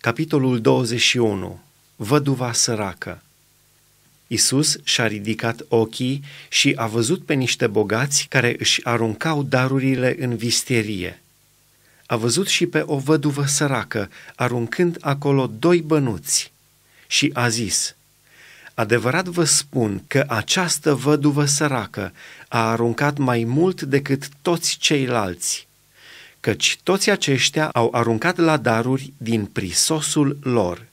Capitolul 21. Văduva săracă. Isus și-a ridicat ochii și a văzut pe niște bogați care își aruncau darurile în visterie. A văzut și pe o văduvă săracă, aruncând acolo doi bănuți. Și a zis, Adevărat vă spun că această văduvă săracă a aruncat mai mult decât toți ceilalți, căci toți aceștia au aruncat la daruri din prisosul lor,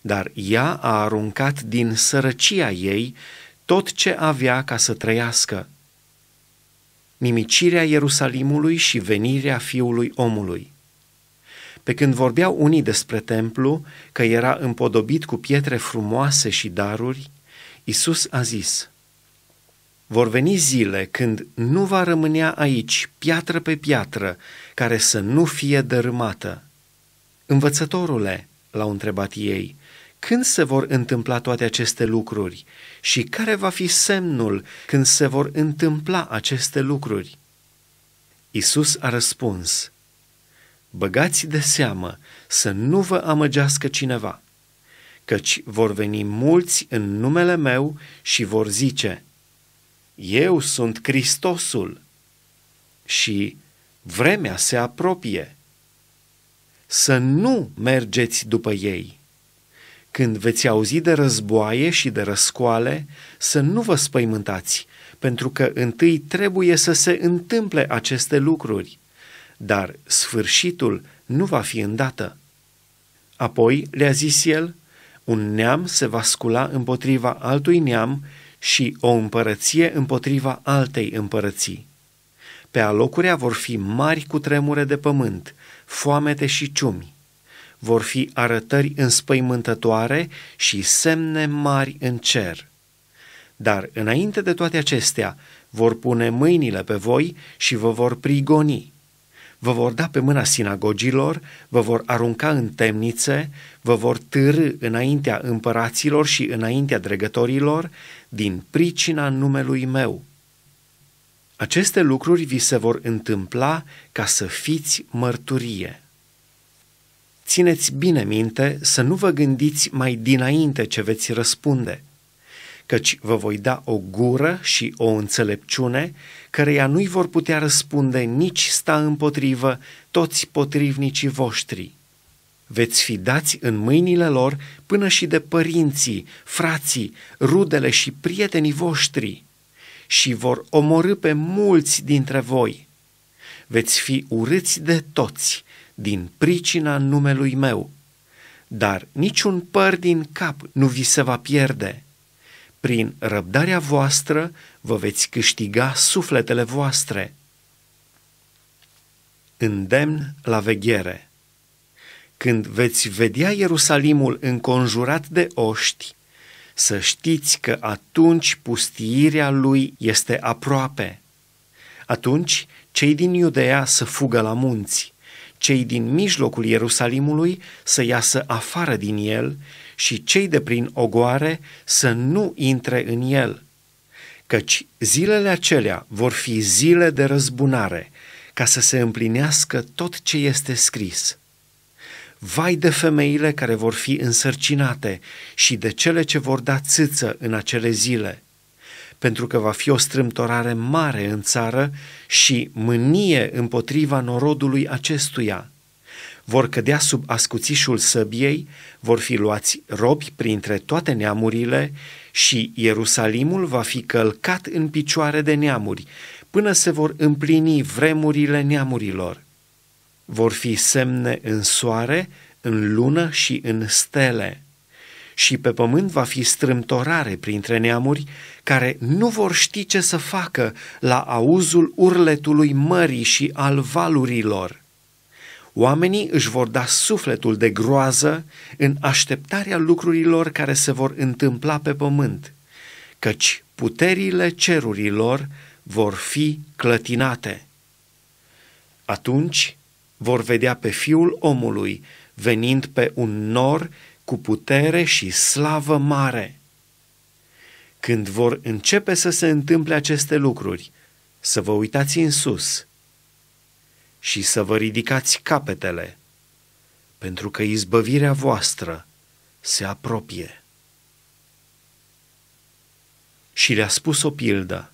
dar ea a aruncat din sărăcia ei tot ce avea ca să trăiască. Nimicirea Ierusalimului și venirea fiului omului. Pe când vorbeau unii despre templu, că era împodobit cu pietre frumoase și daruri, Isus a zis – vor veni zile când nu va rămânea aici piatră pe piatră care să nu fie dărâmată. Învățătorule, l-au întrebat ei, când se vor întâmpla toate aceste lucruri și care va fi semnul când se vor întâmpla aceste lucruri? Isus a răspuns, Băgați de seamă să nu vă amăgească cineva, căci vor veni mulți în numele meu și vor zice, eu sunt Hristosul și vremea se apropie. Să nu mergeți după ei. Când veți auzi de războaie și de răscoale, să nu vă spăimântați, pentru că întâi trebuie să se întâmple aceste lucruri, dar sfârșitul nu va fi îndată. Apoi le-a zis el, un neam se va scula împotriva altui neam și o împărăție împotriva altei împărății. Pe alocurea vor fi mari cu tremure de pământ, foamete și ciumi. Vor fi arătări înspăimântătoare și semne mari în cer. Dar înainte de toate acestea, vor pune mâinile pe voi și vă vor prigoni vă vor da pe mâna sinagogilor, vă vor arunca în temnițe, vă vor târâ înaintea împăraților și înaintea dregătorilor din pricina numelui meu. Aceste lucruri vi se vor întâmpla ca să fiți mărturie. Țineți bine minte să nu vă gândiți mai dinainte ce veți răspunde – căci vă voi da o gură și o înțelepciune, căreia nu-i vor putea răspunde nici sta împotrivă toți potrivnicii voștri. Veți fi dați în mâinile lor până și de părinții, frații, rudele și prietenii voștri și vor omorâ pe mulți dintre voi. Veți fi urâți de toți din pricina numelui meu, dar niciun păr din cap nu vi se va pierde prin răbdarea voastră vă veți câștiga sufletele voastre. Îndemn la veghere Când veți vedea Ierusalimul înconjurat de oști, să știți că atunci pustiirea lui este aproape. Atunci cei din Iudea să fugă la munți, cei din mijlocul Ierusalimului să iasă afară din el și cei de prin ogoare să nu intre în el, căci zilele acelea vor fi zile de răzbunare, ca să se împlinească tot ce este scris. Vai de femeile care vor fi însărcinate și de cele ce vor da țâță în acele zile, pentru că va fi o strâmtorare mare în țară și mânie împotriva norodului acestuia – vor cădea sub ascuțișul săbiei, vor fi luați robi printre toate neamurile și Ierusalimul va fi călcat în picioare de neamuri, până se vor împlini vremurile neamurilor. Vor fi semne în soare, în lună și în stele. Și pe pământ va fi strâmtorare printre neamuri care nu vor ști ce să facă la auzul urletului mării și al valurilor. Oamenii își vor da sufletul de groază în așteptarea lucrurilor care se vor întâmpla pe pământ, căci puterile cerurilor vor fi clătinate. Atunci vor vedea pe Fiul omului venind pe un nor cu putere și slavă mare. Când vor începe să se întâmple aceste lucruri, să vă uitați în sus – și să vă ridicați capetele, pentru că izbăvirea voastră se apropie. Și le-a spus o pildă.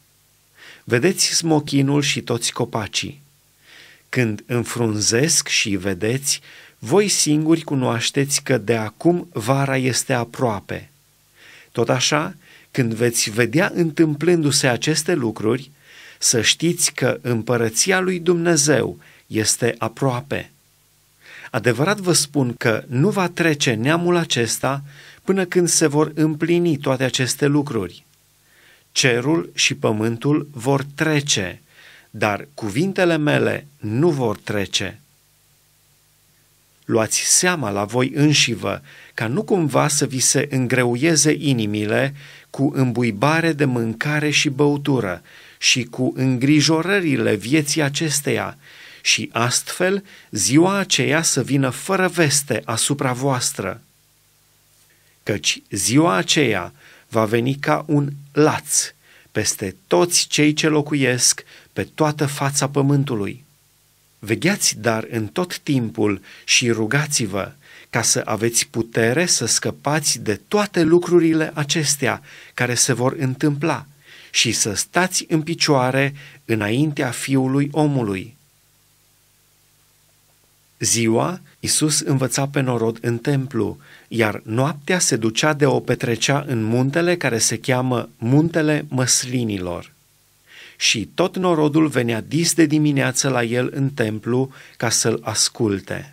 Vedeți smochinul și toți copacii. Când înfrunzesc și vedeți, voi singuri cunoașteți că de acum vara este aproape. Tot așa, când veți vedea întâmplându-se aceste lucruri, să știți că împărăția lui Dumnezeu este aproape. Adevărat vă spun că nu va trece neamul acesta până când se vor împlini toate aceste lucruri. Cerul și pământul vor trece, dar cuvintele mele nu vor trece. Luați seama la voi înșivă, ca nu cumva să vi se îngreuieze inimile cu îmbuibare de mâncare și băutură și cu îngrijorările vieții acesteia, și astfel ziua aceea să vină fără veste asupra voastră. Căci ziua aceea va veni ca un laț peste toți cei ce locuiesc pe toată fața pământului. Vegheați dar în tot timpul și rugați-vă ca să aveți putere să scăpați de toate lucrurile acestea care se vor întâmpla și să stați în picioare înaintea Fiului omului Ziua, Isus învăța pe norod în templu, iar noaptea se ducea de o petrecea în muntele care se cheamă Muntele Măslinilor. Și tot norodul venea dis de dimineață la el în templu ca să-l asculte.